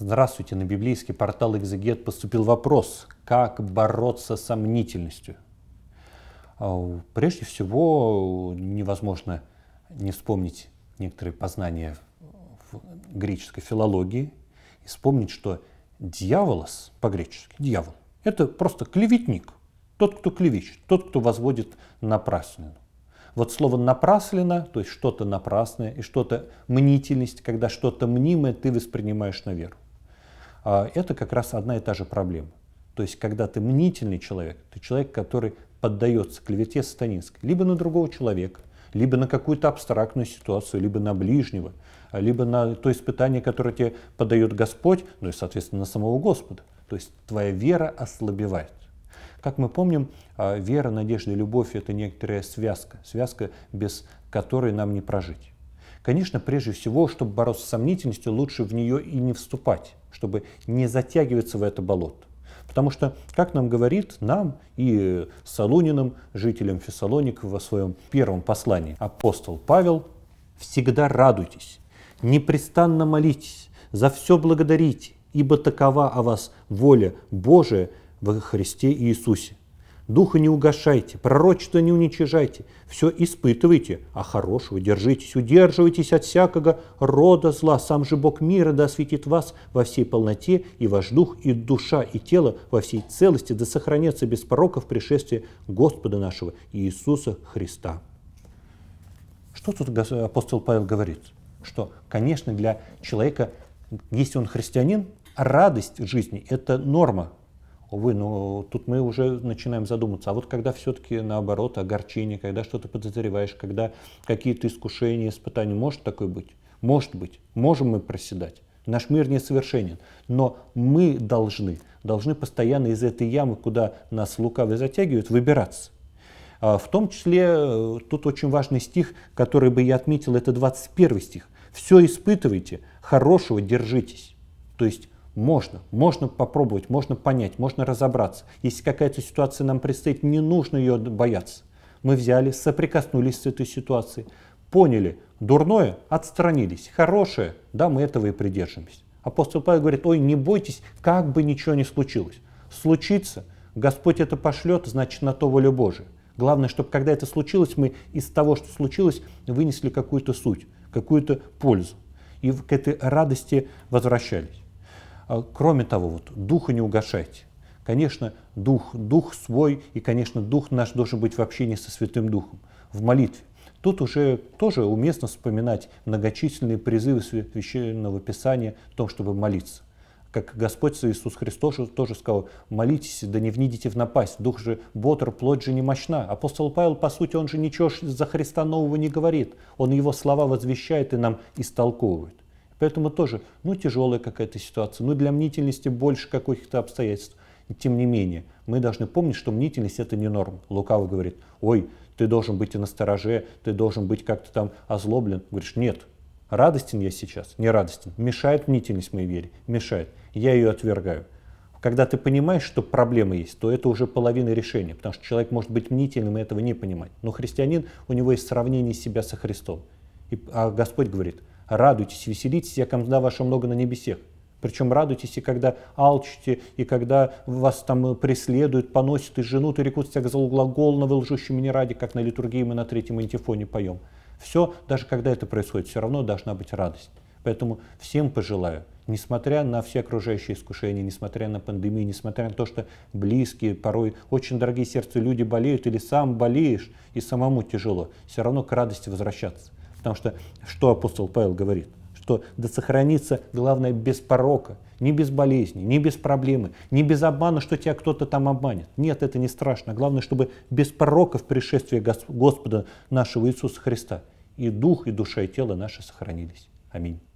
Здравствуйте, на библейский портал «Экзегет» поступил вопрос, как бороться с сомнительностью. А, прежде всего, невозможно не вспомнить некоторые познания в греческой филологии и вспомнить, что дьяволос, по-гречески, дьявол, это просто клеветник, тот, кто клевещет, тот, кто возводит напраслину. Вот слово напраслина, то есть что-то напрасное и что-то мнительность, когда что-то мнимое ты воспринимаешь на веру. А, это как раз одна и та же проблема. То есть, когда ты мнительный человек, ты человек, который поддается клевете сатанинской, либо на другого человека, либо на какую-то абстрактную ситуацию, либо на ближнего, а, либо на то испытание, которое тебе подает Господь, ну и, соответственно, на самого Господа. То есть твоя вера ослабевает. Как мы помним, а, вера, надежда и любовь – это некоторая связка, связка, без которой нам не прожить. Конечно, прежде всего, чтобы бороться с сомнительностью, лучше в нее и не вступать чтобы не затягиваться в это болото. Потому что, как нам говорит, нам и Солуниным, жителям Фессалоник во своем первом послании апостол Павел, «Всегда радуйтесь, непрестанно молитесь, за все благодарите, ибо такова о вас воля Божия во Христе Иисусе». Духа не угашайте, пророчество не уничижайте, все испытывайте, а хорошего держитесь, удерживайтесь от всякого рода зла. Сам же Бог мира да осветит вас во всей полноте, и ваш дух, и душа, и тело во всей целости да сохранятся без пороков в Господа нашего Иисуса Христа». Что тут апостол Павел говорит? Что, конечно, для человека, если он христианин, радость жизни – это норма, Увы, ну, тут мы уже начинаем задуматься. А вот когда все-таки наоборот огорчение, когда что-то подозреваешь, когда какие-то искушения, испытания, может такое быть? Может быть. Можем мы проседать. Наш мир несовершенен. Но мы должны, должны постоянно из этой ямы, куда нас лукавы затягивают, выбираться. А в том числе э, тут очень важный стих, который бы я отметил, это 21 стих. «Все испытывайте, хорошего держитесь». То есть можно, можно попробовать, можно понять, можно разобраться. Если какая-то ситуация нам предстоит, не нужно ее бояться. Мы взяли, соприкоснулись с этой ситуацией, поняли, дурное, отстранились, хорошее, да, мы этого и придерживаемся. Апостол Павел говорит, ой, не бойтесь, как бы ничего не случилось. Случится, Господь это пошлет, значит, на то воля Божия. Главное, чтобы когда это случилось, мы из того, что случилось, вынесли какую-то суть, какую-то пользу и к этой радости возвращались. А, кроме того, вот, духа не угошайте. Конечно, дух, дух свой, и, конечно, дух наш должен быть в общении со Святым Духом, в молитве. Тут уже тоже уместно вспоминать многочисленные призывы Священного Писания о том, чтобы молиться. Как Господь Иисус Христос тоже сказал, молитесь, да не внидите в напасть, дух же бодр, плоть же не мощна. Апостол Павел, по сути, он же ничего за Христа нового не говорит, он его слова возвещает и нам истолковывает. Поэтому тоже, ну, тяжелая какая-то ситуация, ну, для мнительности больше каких-то обстоятельств. тем не менее, мы должны помнить, что мнительность это не норм. Лукаво говорит, ой, ты должен быть и настороже, ты должен быть как-то там озлоблен. Говоришь, нет, радостен я сейчас, не радостен. Мешает мнительность моей вере, мешает. Я ее отвергаю. Когда ты понимаешь, что проблема есть, то это уже половина решения, потому что человек может быть мнительным и этого не понимать. Но христианин, у него есть сравнение себя со Христом. И, а Господь говорит, Радуйтесь, веселитесь, я комзда ваша много на небесех. Причем радуйтесь и когда алчите, и когда вас там преследуют, поносят и женут, и рекут всяк за глагол, на вы лжущими не ради, как на литургии мы на третьем антифоне поем. Все, даже когда это происходит, все равно должна быть радость. Поэтому всем пожелаю, несмотря на все окружающие искушения, несмотря на пандемию, несмотря на то, что близкие, порой очень дорогие сердцу люди болеют, или сам болеешь, и самому тяжело, все равно к радости возвращаться. Потому что что апостол Павел говорит? Что да сохранится, главное, без порока, не без болезни, не без проблемы, не без обмана, что тебя кто-то там обманет. Нет, это не страшно. Главное, чтобы без в пришествии Господа нашего Иисуса Христа и дух, и душа, и тело наши сохранились. Аминь.